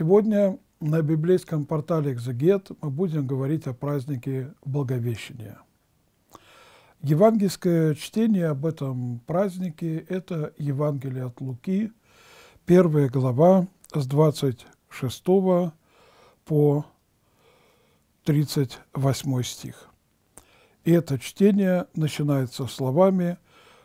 Сегодня на библейском портале «Экзегет» мы будем говорить о празднике Благовещения. Евангельское чтение об этом празднике – это Евангелие от Луки, первая глава с 26 по 38 стих. И это чтение начинается словами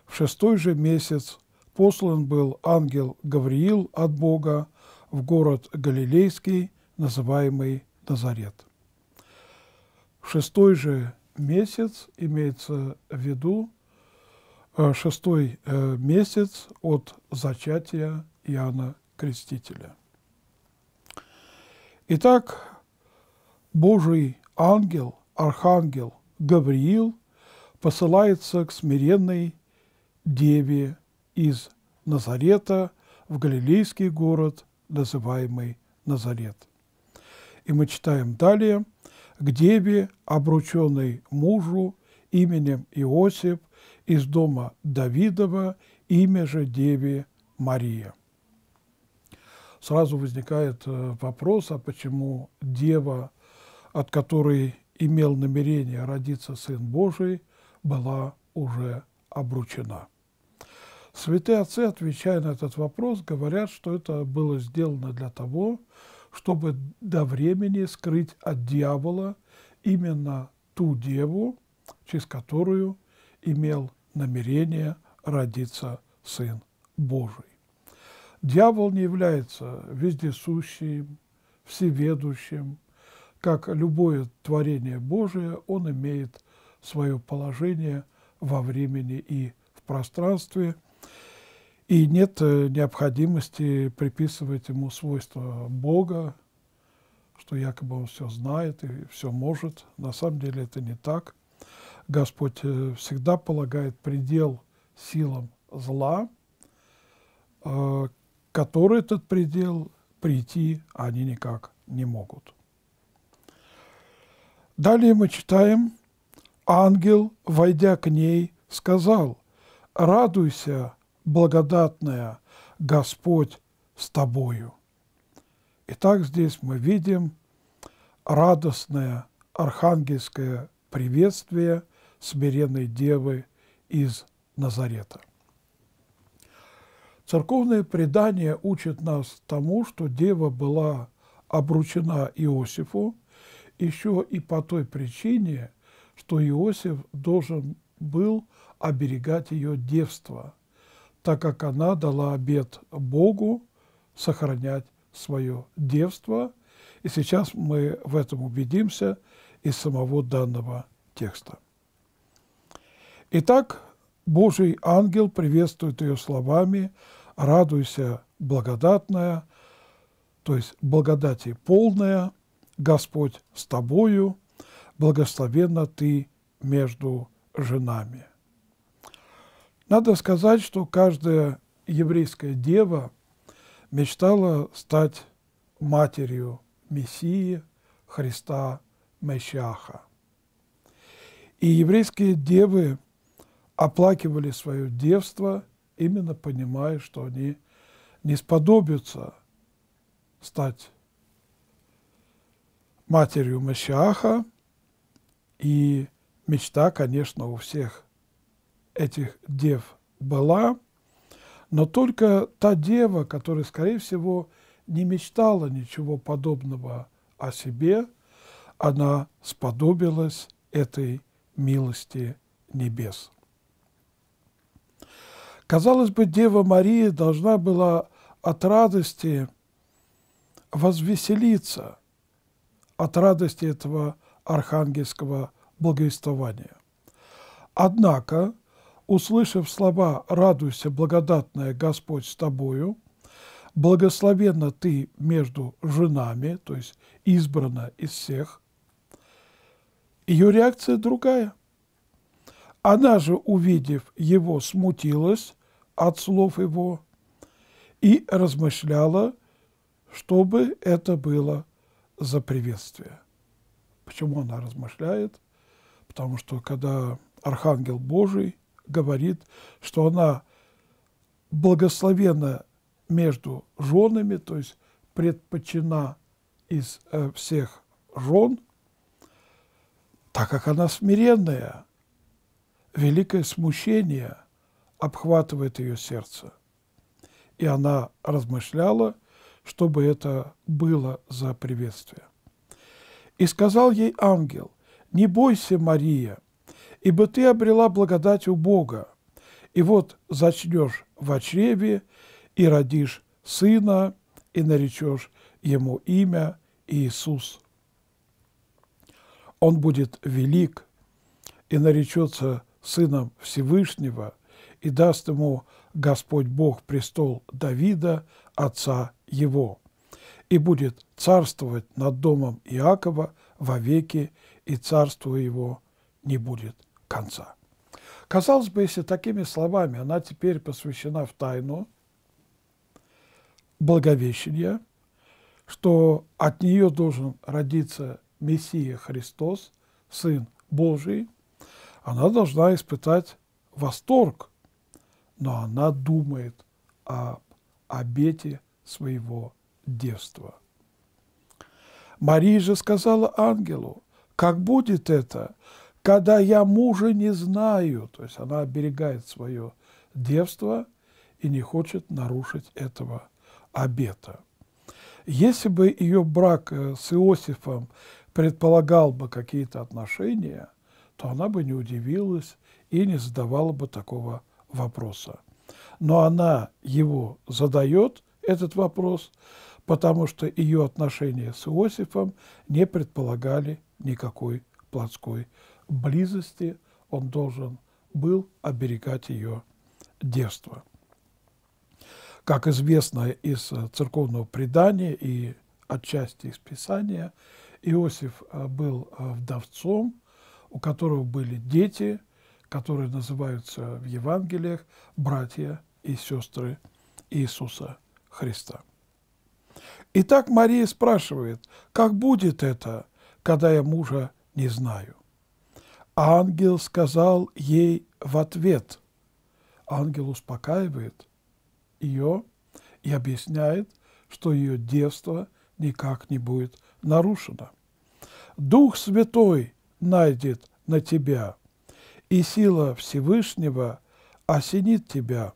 «В шестой же месяц послан был ангел Гавриил от Бога в город Галилейский, называемый Назарет. В шестой же месяц, имеется в виду э, шестой э, месяц от зачатия Иоанна Крестителя. Итак, Божий ангел, архангел Гавриил посылается к смиренной деве из Назарета в Галилейский город называемый Назарет. И мы читаем далее. «К деве, обрученной мужу именем Иосиф, из дома Давидова, имя же деве Мария». Сразу возникает э, вопрос, а почему дева, от которой имел намерение родиться Сын Божий, была уже обручена – Святые отцы, отвечая на этот вопрос, говорят, что это было сделано для того, чтобы до времени скрыть от дьявола именно ту деву, через которую имел намерение родиться Сын Божий. Дьявол не является вездесущим, всеведущим. Как любое творение Божие, он имеет свое положение во времени и в пространстве – и нет э, необходимости приписывать ему свойства Бога, что якобы он все знает и все может. На самом деле это не так. Господь э, всегда полагает предел силам зла, э, который этот предел прийти они никак не могут. Далее мы читаем, ангел, войдя к ней, сказал, «Радуйся, благодатная, Господь с тобою. Итак, здесь мы видим радостное архангельское приветствие смиренной девы из Назарета. Церковное предание учит нас тому, что дева была обручена Иосифу еще и по той причине, что Иосиф должен был оберегать ее девство – так как она дала обет Богу сохранять свое девство. И сейчас мы в этом убедимся из самого данного текста. Итак, Божий ангел приветствует ее словами «Радуйся, благодатная», то есть благодати полная, Господь с тобою, благословенна ты между женами. Надо сказать, что каждая еврейская дева мечтала стать матерью Мессии, Христа, Мещаха. И еврейские девы оплакивали свое девство, именно понимая, что они не сподобятся стать матерью Мещаха. И мечта, конечно, у всех этих дев была, но только та дева, которая, скорее всего, не мечтала ничего подобного о себе, она сподобилась этой милости небес. Казалось бы, Дева Мария должна была от радости возвеселиться, от радости этого архангельского благовествования. Однако услышав слова «Радуйся, благодатная Господь с тобою», «Благословенна ты между женами», то есть избрана из всех, ее реакция другая. Она же, увидев его, смутилась от слов его и размышляла, чтобы это было за приветствие. Почему она размышляет? Потому что когда Архангел Божий – говорит, что она благословена между женами, то есть предпочтена из э, всех жен, так как она смиренная, великое смущение обхватывает ее сердце. И она размышляла, чтобы это было за приветствие. И сказал ей ангел, «Не бойся, Мария, ибо ты обрела благодать у Бога, и вот зачнешь в чреве, и родишь сына, и наречешь ему имя Иисус. Он будет велик и наречется сыном Всевышнего, и даст ему Господь Бог престол Давида, отца его, и будет царствовать над домом Иакова вовеки, и царство его не будет конца. Казалось бы, если такими словами она теперь посвящена в тайну Благовещения, что от нее должен родиться Мессия Христос, Сын Божий, она должна испытать восторг, но она думает о обете своего девства. Мария же сказала ангелу, как будет это, когда я мужа не знаю. То есть она оберегает свое девство и не хочет нарушить этого обета. Если бы ее брак э, с Иосифом предполагал бы какие-то отношения, то она бы не удивилась и не задавала бы такого вопроса. Но она его задает, этот вопрос, потому что ее отношения с Иосифом не предполагали никакой плотской близости, он должен был оберегать ее детство. Как известно из э, церковного предания и отчасти из Писания, Иосиф э, был э, вдовцом, у которого были дети, которые называются в Евангелиях братья и сестры Иисуса Христа. Итак, Мария спрашивает, как будет это, когда я мужа не знаю? ангел сказал ей в ответ. Ангел успокаивает ее и объясняет, что ее девство никак не будет нарушено. Дух Святой найдет на тебя, и сила Всевышнего осенит тебя,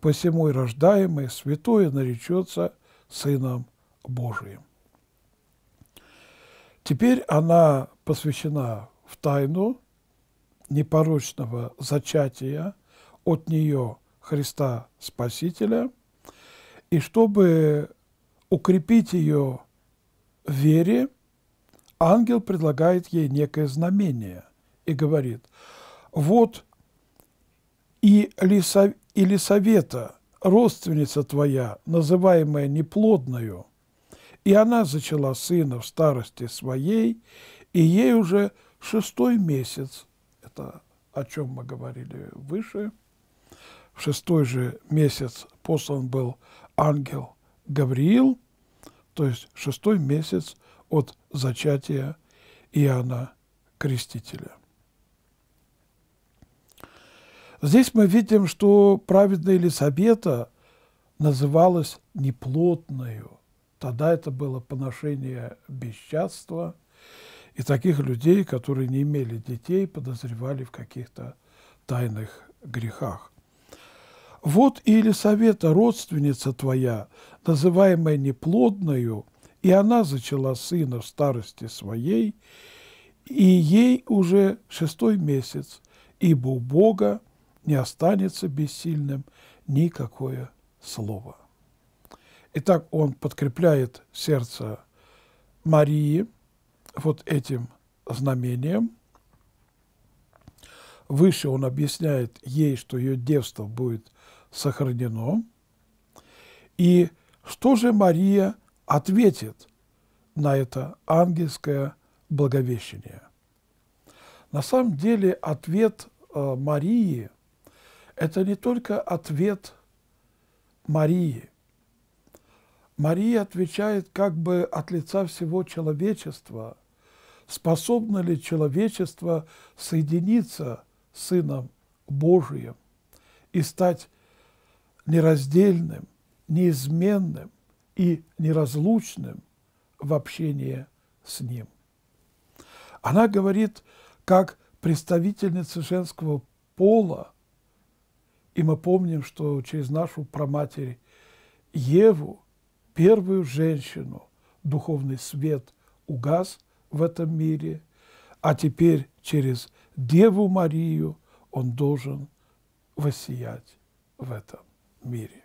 посему и рождаемый святое наречется Сыном Божиим. Теперь она посвящена в тайну – непорочного зачатия от нее Христа Спасителя, и чтобы укрепить ее в вере, ангел предлагает ей некое знамение и говорит, вот и, лесо, родственница твоя, называемая неплодною, и она зачала сына в старости своей, и ей уже шестой месяц, августа, о чем мы говорили выше. В шестой же месяц послан был ангел Гавриил, то есть шестой месяц от зачатия Иоанна Крестителя. Здесь мы видим, что праведная Елисавета называлась неплотною. Тогда это было поношение бесчастства – и таких людей, которые не имели детей, подозревали в каких-то тайных грехах. Вот и Елисавета, родственница твоя, называемая неплодною, и она зачала сына в старости своей, и ей уже шестой месяц, ибо у Бога не останется бессильным никакое слово. Итак, он подкрепляет сердце Марии – вот этим знамением. Выше он объясняет ей, что ее девство будет сохранено. И что же Мария ответит на это ангельское благовещение? На самом деле ответ э, Марии – это не только ответ Марии – Мария отвечает как бы от лица всего человечества, способно ли человечество соединиться с Сыном Божиим и стать нераздельным, неизменным и неразлучным в общении с Ним. Она говорит, как представительница женского пола, и мы помним, что через нашу проматерь Еву первую женщину духовный свет угас в этом мире, а теперь через Деву Марию он должен воссиять в этом мире.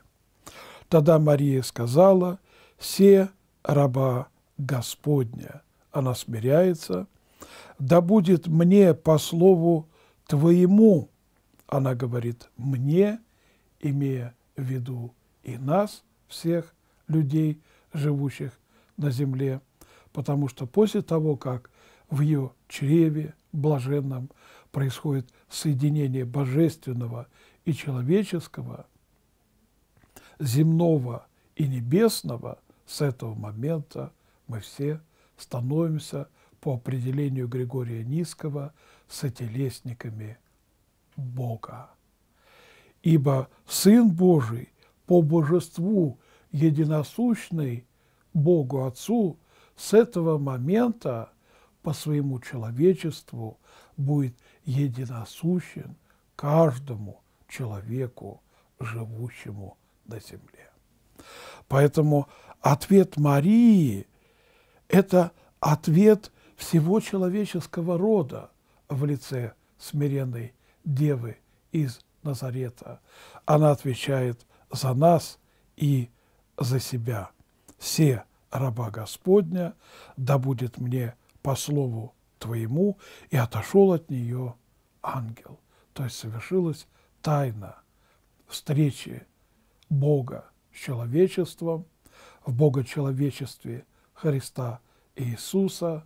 Тогда Мария сказала, «Се раба Господня». Она смиряется. «Да будет мне по слову твоему», она говорит «мне», имея в виду и нас всех – людей, живущих на земле, потому что после того, как в ее чреве блаженном происходит соединение божественного и человеческого, земного и небесного, с этого момента мы все становимся по определению Григория Низкого сотелесниками Бога. Ибо Сын Божий по божеству единосущный Богу Отцу, с этого момента по своему человечеству будет единосущен каждому человеку, живущему на земле. Поэтому ответ Марии – это ответ всего человеческого рода в лице смиренной Девы из Назарета. Она отвечает за нас и за себя. все раба Господня, да будет мне по слову твоему, и отошел от нее ангел. То есть совершилась тайна встречи Бога с человечеством, в богочеловечестве Христа Иисуса,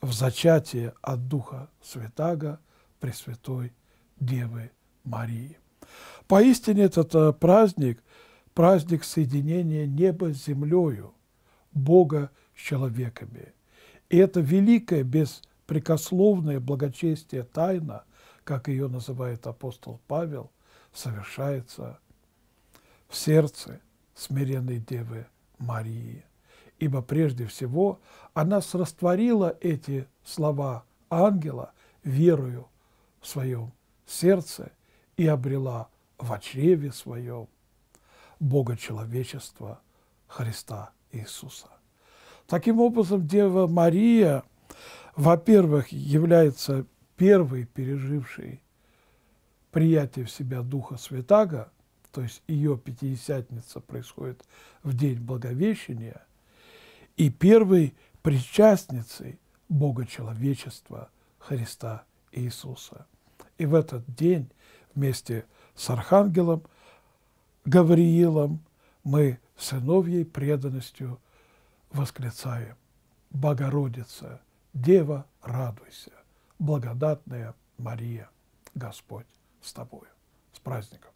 в зачатии от Духа Святаго Пресвятой Девы Марии. Поистине этот э, праздник – праздник соединения неба с землею, Бога с человеками. И это великое беспрекословная благочестие тайна, как ее называет апостол Павел, совершается в сердце смиренной Девы Марии. Ибо прежде всего она растворила эти слова ангела верою в своем сердце и обрела в очреве своем Бога человечества Христа Иисуса. Таким образом, Дева Мария, во-первых, является первой пережившей приятие в себя Духа Святаго, то есть ее Пятидесятница происходит в день Благовещения, и первой причастницей Бога человечества Христа Иисуса. И в этот день вместе с Архангелом Гавриилом мы сыновьей преданностью восклицаем. Богородица, Дева, радуйся, благодатная Мария, Господь с тобою. С праздником!